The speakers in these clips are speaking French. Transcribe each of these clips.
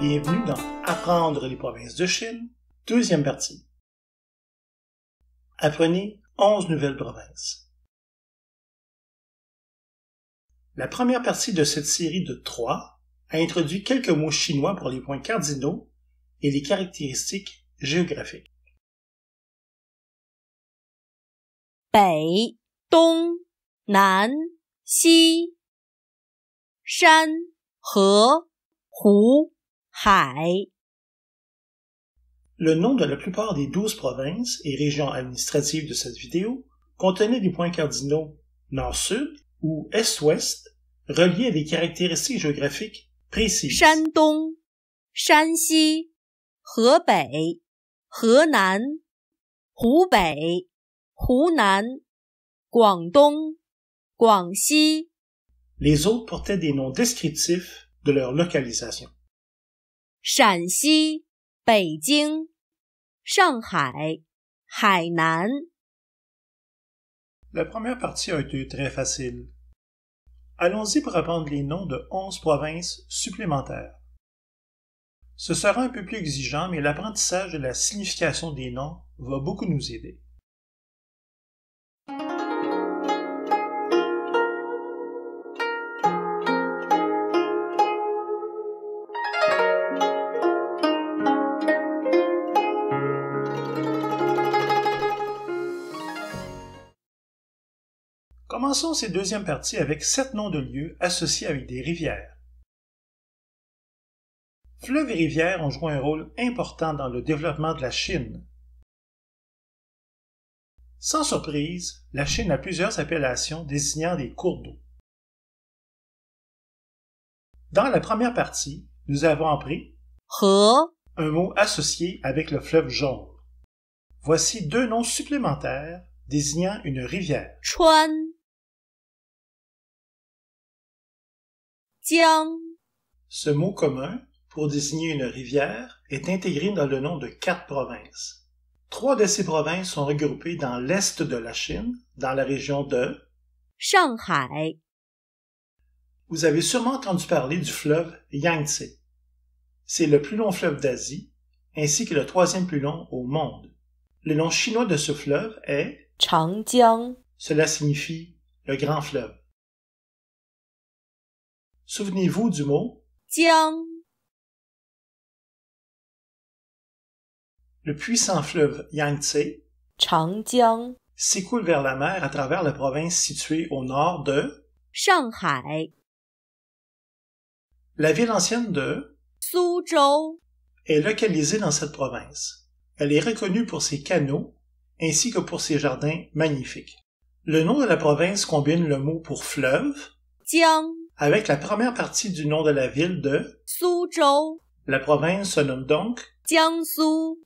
Bienvenue dans Apprendre les provinces de Chine, deuxième partie. Apprenez 11 nouvelles provinces. La première partie de cette série de trois a introduit quelques mots chinois pour les points cardinaux et les caractéristiques géographiques. Bei, Dong, Nan, Shan, He, Hu, le nom de la plupart des douze provinces et régions administratives de cette vidéo contenait des points cardinaux nord-sud ou est-ouest reliés à des caractéristiques géographiques précises. Shandong, Hubei, Hunan, Guangdong, Guangxi. Les autres portaient des noms descriptifs de leur localisation. La première partie a été très facile. Allons-y pour apprendre les noms de onze provinces supplémentaires. Ce sera un peu plus exigeant, mais l'apprentissage de la signification des noms va beaucoup nous aider. Commençons ces deuxième partie avec sept noms de lieux associés avec des rivières. Fleuves et rivières ont joué un rôle important dans le développement de la Chine. Sans surprise, la Chine a plusieurs appellations désignant des cours d'eau. Dans la première partie, nous avons appris un mot associé avec le fleuve jaune. Voici deux noms supplémentaires désignant une rivière. Ce mot commun, pour désigner une rivière, est intégré dans le nom de quatre provinces. Trois de ces provinces sont regroupées dans l'est de la Chine, dans la région de Shanghai. Vous avez sûrement entendu parler du fleuve Yangtze. C'est le plus long fleuve d'Asie, ainsi que le troisième plus long au monde. Le nom chinois de ce fleuve est Changjiang. Cela signifie le grand fleuve. Souvenez-vous du mot Tiang. Le puissant fleuve Yangtze s'écoule vers la mer à travers la province située au nord de Shanghai. La ville ancienne de Suzhou est localisée dans cette province. Elle est reconnue pour ses canaux ainsi que pour ses jardins magnifiques. Le nom de la province combine le mot pour fleuve, Jiang, avec la première partie du nom de la ville de Suzhou. La province se nomme donc Jiangsu.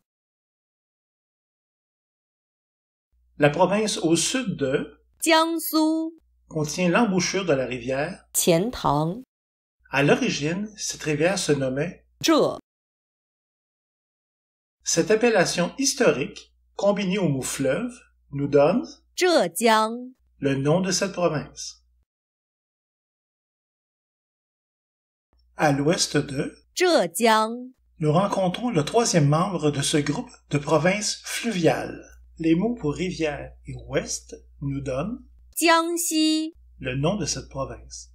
La province au sud de Jiangsu contient l'embouchure de la rivière Qiantang. À l'origine, cette rivière se nommait Zhe. Cette appellation historique, combinée au mot fleuve, nous donne Zhejiang, le nom de cette province. à l'ouest de Zhejiang. Nous rencontrons le troisième membre de ce groupe de provinces fluviales. Les mots pour rivière et ouest nous donnent Jiangxi, le nom de cette province.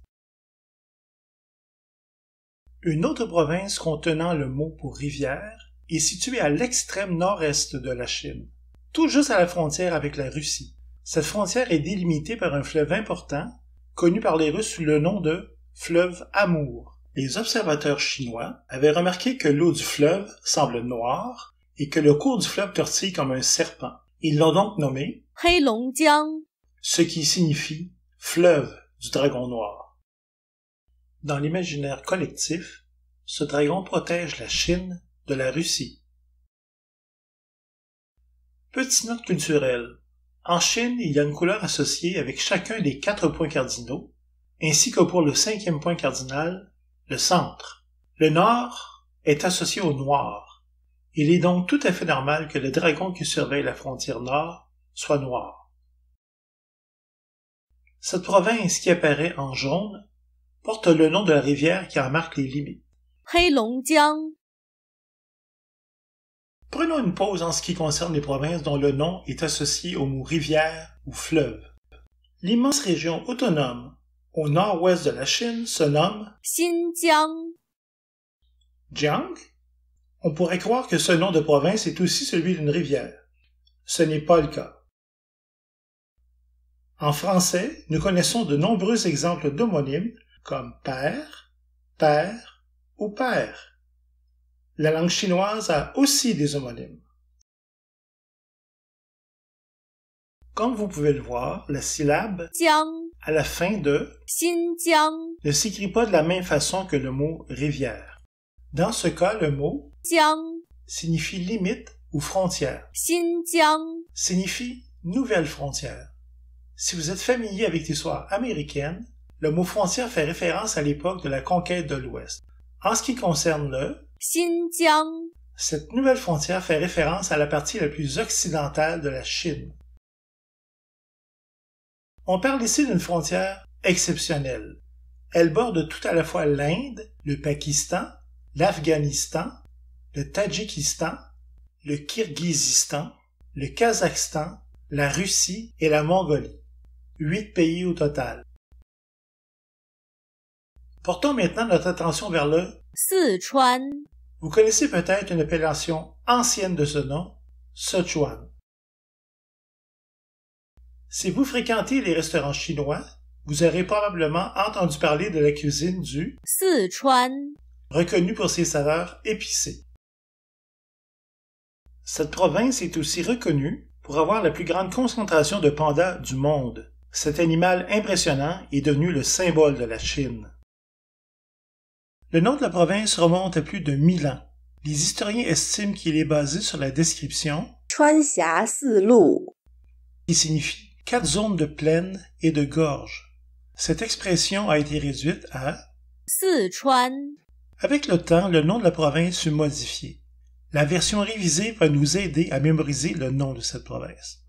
Une autre province contenant le mot pour rivière est située à l'extrême nord-est de la Chine, tout juste à la frontière avec la Russie. Cette frontière est délimitée par un fleuve important, connu par les Russes sous le nom de fleuve Amour les observateurs chinois avaient remarqué que l'eau du fleuve semble noire et que le cours du fleuve tortille comme un serpent. Ils l'ont donc nommé Heilongjiang, ce qui signifie fleuve du dragon noir. Dans l'imaginaire collectif, ce dragon protège la Chine de la Russie. Petite note culturelle. En Chine, il y a une couleur associée avec chacun des quatre points cardinaux, ainsi que pour le cinquième point cardinal, le centre. Le nord est associé au noir. Il est donc tout à fait normal que le dragon qui surveille la frontière nord soit noir. Cette province qui apparaît en jaune porte le nom de la rivière qui en marque les limites. Prenons une pause en ce qui concerne les provinces dont le nom est associé au mot rivière ou fleuve. L'immense région autonome au nord-ouest de la Chine se nomme Xinjiang. Jiang On pourrait croire que ce nom de province est aussi celui d'une rivière. Ce n'est pas le cas. En français, nous connaissons de nombreux exemples d'homonymes comme père, père ou père. La langue chinoise a aussi des homonymes. Comme vous pouvez le voir, la syllabe jiang à la fin de Xinjiang ne s'écrit pas de la même façon que le mot rivière. Dans ce cas, le mot Jiang signifie limite ou frontière. Xinjiang signifie nouvelle frontière. Si vous êtes familier avec l'histoire américaine, le mot frontière fait référence à l'époque de la conquête de l'Ouest. En ce qui concerne le Xinjiang, cette nouvelle frontière fait référence à la partie la plus occidentale de la Chine. On parle ici d'une frontière exceptionnelle. Elle borde tout à la fois l'Inde, le Pakistan, l'Afghanistan, le Tadjikistan, le Kirghizistan, le Kazakhstan, la Russie et la Mongolie. Huit pays au total. Portons maintenant notre attention vers le Sichuan. Vous connaissez peut-être une appellation ancienne de ce nom, Sichuan. Si vous fréquentez les restaurants chinois, vous aurez probablement entendu parler de la cuisine du Sichuan, reconnue pour ses saveurs épicées. Cette province est aussi reconnue pour avoir la plus grande concentration de pandas du monde. Cet animal impressionnant est devenu le symbole de la Chine. Le nom de la province remonte à plus de 1000 ans. Les historiens estiment qu'il est basé sur la description qui signifie quatre zones de plaine et de gorge. Cette expression a été réduite à Sichuan. Avec le temps, le nom de la province fut modifié. La version révisée va nous aider à mémoriser le nom de cette province.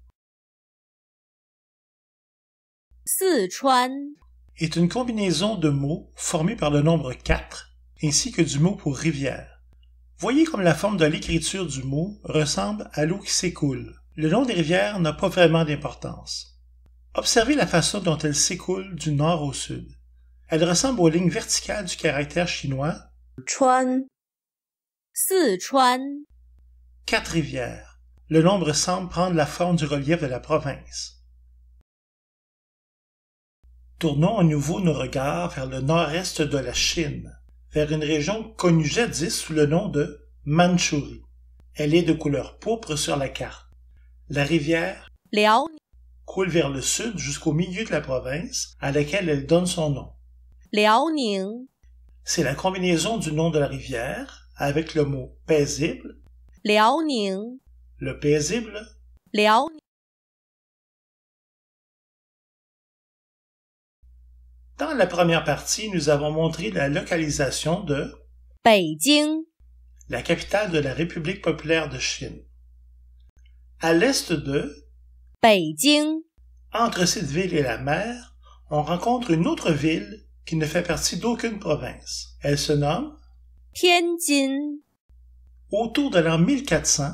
Sichuan est une combinaison de mots formés par le nombre 4 ainsi que du mot pour rivière. Voyez comme la forme de l'écriture du mot ressemble à l'eau qui s'écoule. Le nom des rivières n'a pas vraiment d'importance. Observez la façon dont elle s'écoule du nord au sud. Elle ressemble aux lignes verticales du caractère chinois Chuan. Quatre rivières. Le nombre semble prendre la forme du relief de la province. Tournons à nouveau nos regards vers le nord-est de la Chine, vers une région connue jadis sous le nom de Mandchourie. Elle est de couleur pourpre sur la carte. La rivière coule vers le sud jusqu'au milieu de la province, à laquelle elle donne son nom. C'est la combinaison du nom de la rivière avec le mot paisible. Liaoning. Le paisible. Dans la première partie, nous avons montré la localisation de Beijing, la capitale de la République populaire de Chine. À l'est de Beijing entre cette ville et la mer, on rencontre une autre ville qui ne fait partie d'aucune province. Elle se nomme Tianjin. Autour de l'an 1400,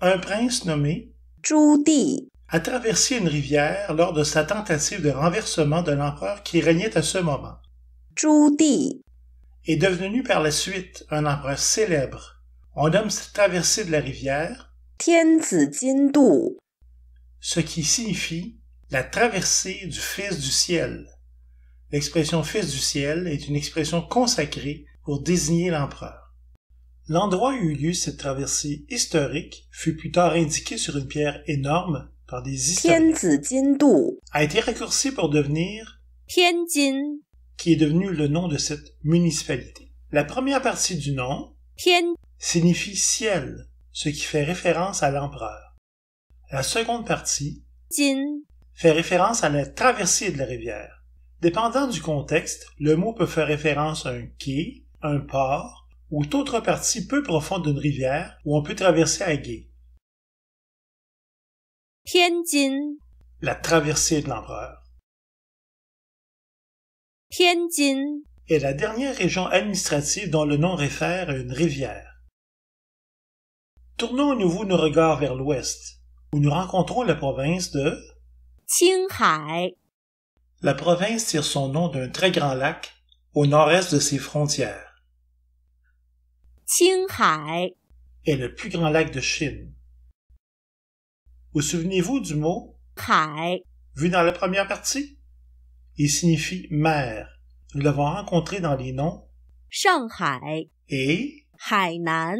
un prince nommé Zhu Di a traversé une rivière lors de sa tentative de renversement de l'empereur qui régnait à ce moment. Zhu Di est devenu par la suite un empereur célèbre. On nomme cette traversée de la rivière Tianzi Jindu, ce qui signifie la traversée du Fils du ciel. L'expression Fils du ciel est une expression consacrée pour désigner l'empereur. L'endroit où eut lieu cette traversée historique fut plus tard indiqué sur une pierre énorme par des historiens. A été raccourci pour devenir Tianjin, qui est devenu le nom de cette municipalité. La première partie du nom Tian signifie ciel, ce qui fait référence à l'empereur. La seconde partie Jin fait référence à la traversée de la rivière. Dépendant du contexte, le mot peut faire référence à un quai, un port ou toute autre partie peu profonde d'une rivière où on peut traverser à gué. Tianjin. La traversée de l'empereur. Tianjin est la dernière région administrative dont le nom réfère à une rivière. Tournons à nouveau nos regards vers l'ouest, où nous rencontrons la province de la province tire son nom d'un très grand lac au nord-est de ses frontières. Qinghai est le plus grand lac de Chine. Vous souvenez-vous du mot Hai vu dans la première partie? Il signifie mer. Nous l'avons rencontré dans les noms Shanghai et Hainan.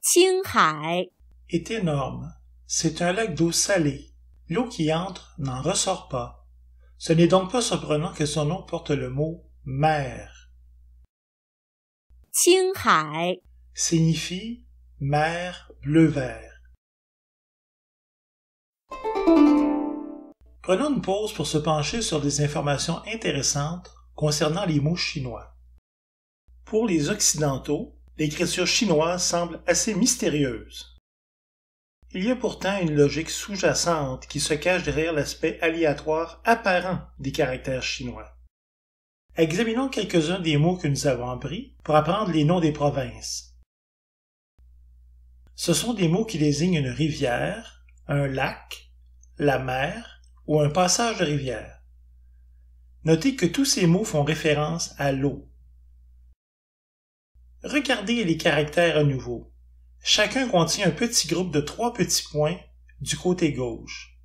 Qinghai est énorme. C'est un lac d'eau salée. L'eau qui entre n'en ressort pas. Ce n'est donc pas surprenant que son nom porte le mot mer. Qinghai signifie mer bleu-vert. Prenons une pause pour se pencher sur des informations intéressantes concernant les mots chinois. Pour les Occidentaux, l'écriture chinoise semble assez mystérieuse. Il y a pourtant une logique sous-jacente qui se cache derrière l'aspect aléatoire apparent des caractères chinois. Examinons quelques-uns des mots que nous avons appris pour apprendre les noms des provinces. Ce sont des mots qui désignent une rivière, un lac, la mer ou un passage de rivière. Notez que tous ces mots font référence à l'eau. Regardez les caractères à nouveau. Chacun contient un petit groupe de trois petits points du côté gauche.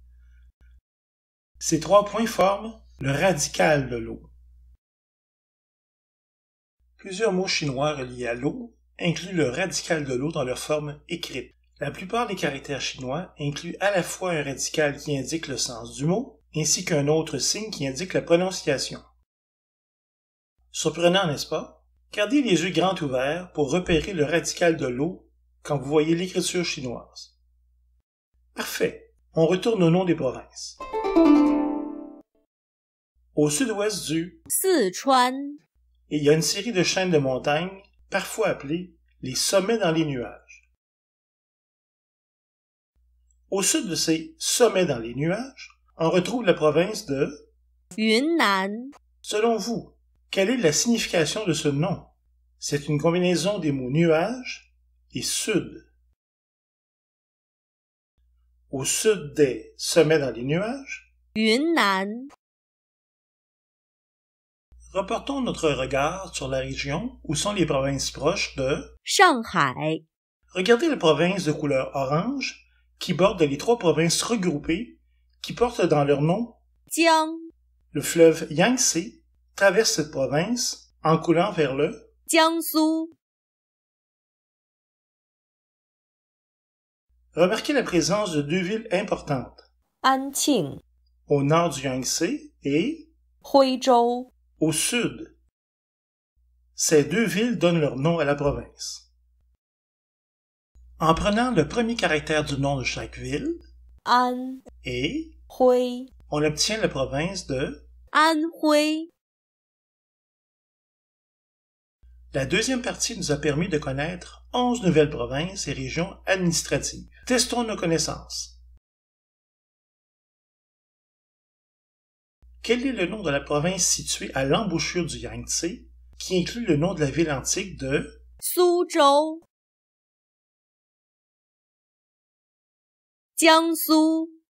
Ces trois points forment le radical de l'eau. Plusieurs mots chinois reliés à l'eau incluent le radical de l'eau dans leur forme écrite. La plupart des caractères chinois incluent à la fois un radical qui indique le sens du mot, ainsi qu'un autre signe qui indique la prononciation. Surprenant, n'est-ce pas? Gardez les yeux grands ouverts pour repérer le radical de l'eau quand vous voyez l'écriture chinoise. Parfait. On retourne au nom des provinces. Au sud-ouest du Sichuan, il y a une série de chaînes de montagnes, parfois appelées les sommets dans les nuages. Au sud de ces sommets dans les nuages, on retrouve la province de Yunnan. Selon vous, quelle est la signification de ce nom? C'est une combinaison des mots nuages et sud. Au sud des Sommets dans les nuages. Yunnan. Reportons notre regard sur la région où sont les provinces proches de Shanghai. Regardez la province de couleur orange qui borde les trois provinces regroupées qui portent dans leur nom Jiang. Le fleuve Yangtze traverse cette province en coulant vers le Jiangsu. Remarquez la présence de deux villes importantes. Anqing, au nord du Yangtze, et Huizhou, au sud. Ces deux villes donnent leur nom à la province. En prenant le premier caractère du nom de chaque ville, An et Hui, on obtient la province de Anhui. La deuxième partie nous a permis de connaître onze nouvelles provinces et régions administratives. Testons nos connaissances. Quel est le nom de la province située à l'embouchure du Yangtze, qui inclut le nom de la ville antique de Suzhou, Jiangsu.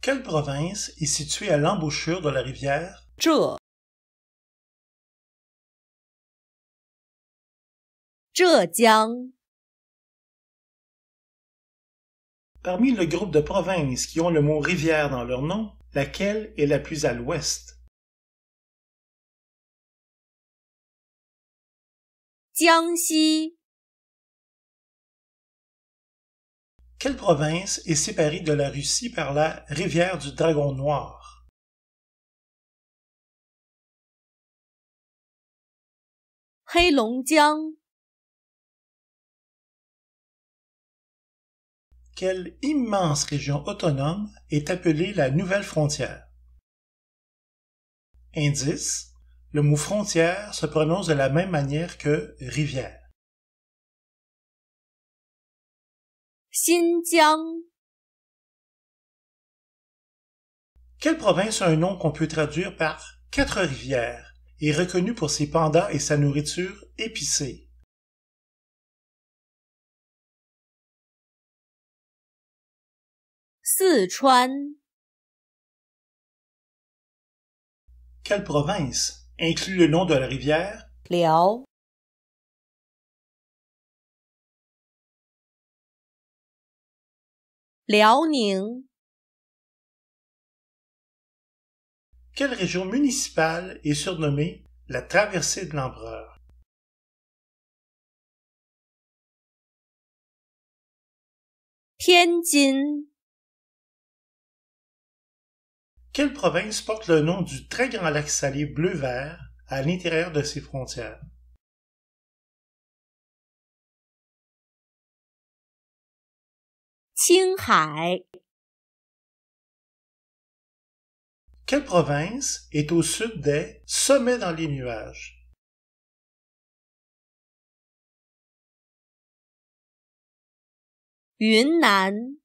Quelle province est située à l'embouchure de la rivière Zhe. Zhejiang. Parmi le groupe de provinces qui ont le mot rivière dans leur nom, laquelle est la plus à l'ouest? Jiangxi. Quelle province est séparée de la Russie par la rivière du Dragon Noir? Heilongjiang. quelle immense région autonome est appelée la Nouvelle Frontière. Indice. Le mot frontière se prononce de la même manière que rivière. Xinjiang. Quelle province a un nom qu'on peut traduire par quatre rivières et reconnu pour ses pandas et sa nourriture épicée? Quelle province inclut le nom de la rivière? Liaoning. Quelle région municipale est surnommée la traversée de l'empereur? Tianjin. Quelle province porte le nom du très grand lac salé bleu-vert à l'intérieur de ses frontières? Qinghai. Quelle province est au sud des sommets dans les nuages? Yunnan.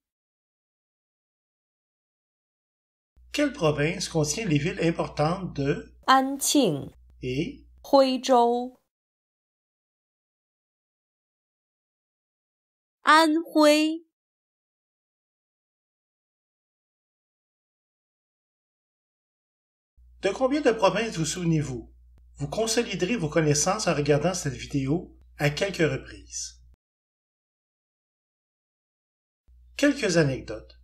Quelle province contient les villes importantes de Anqing et Huizhou? Anhui. De combien de provinces vous souvenez-vous? Vous consoliderez vos connaissances en regardant cette vidéo à quelques reprises. Quelques anecdotes.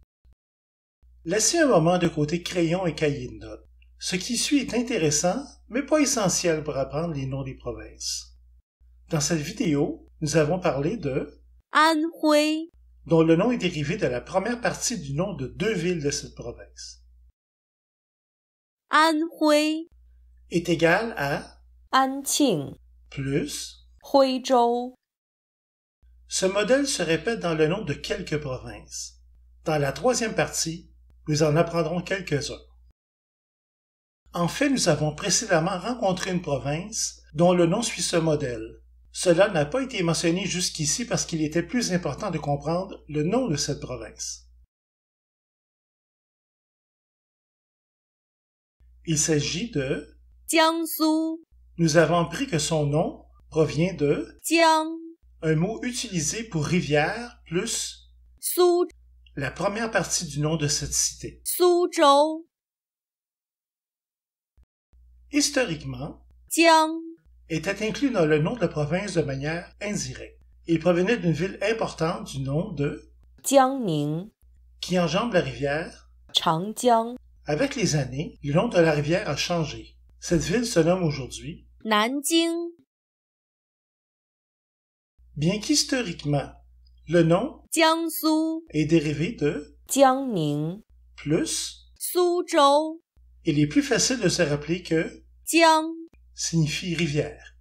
Laissez un moment de côté crayon et cahier de notes. Ce qui suit est intéressant, mais pas essentiel pour apprendre les noms des provinces. Dans cette vidéo, nous avons parlé de Anhui, dont le nom est dérivé de la première partie du nom de deux villes de cette province. Anhui est égal à Anqing plus Huizhou. Ce modèle se répète dans le nom de quelques provinces. Dans la troisième partie, nous en apprendrons quelques-uns. En fait, nous avons précédemment rencontré une province dont le nom suit ce modèle. Cela n'a pas été mentionné jusqu'ici parce qu'il était plus important de comprendre le nom de cette province. Il s'agit de Jiangsu. Nous avons appris que son nom provient de Jiang, un mot utilisé pour rivière plus Su, la première partie du nom de cette cité. Historiquement, Jiang était inclus dans le nom de la province de manière indirecte. Il provenait d'une ville importante du nom de Jiangning, qui enjambe la rivière Changjiang. Avec les années, le nom de la rivière a changé. Cette ville se nomme aujourd'hui Nanjing. Bien qu'historiquement, le nom Jiangsu est dérivé de Jiangning plus Suzhou. Il est plus facile de se rappeler que Jiang signifie rivière.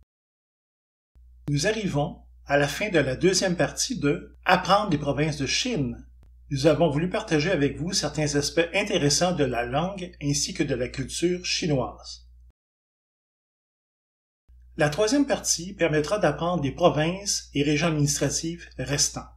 Nous arrivons à la fin de la deuxième partie de Apprendre les provinces de Chine. Nous avons voulu partager avec vous certains aspects intéressants de la langue ainsi que de la culture chinoise. La troisième partie permettra d'apprendre des provinces et régions administratives restantes.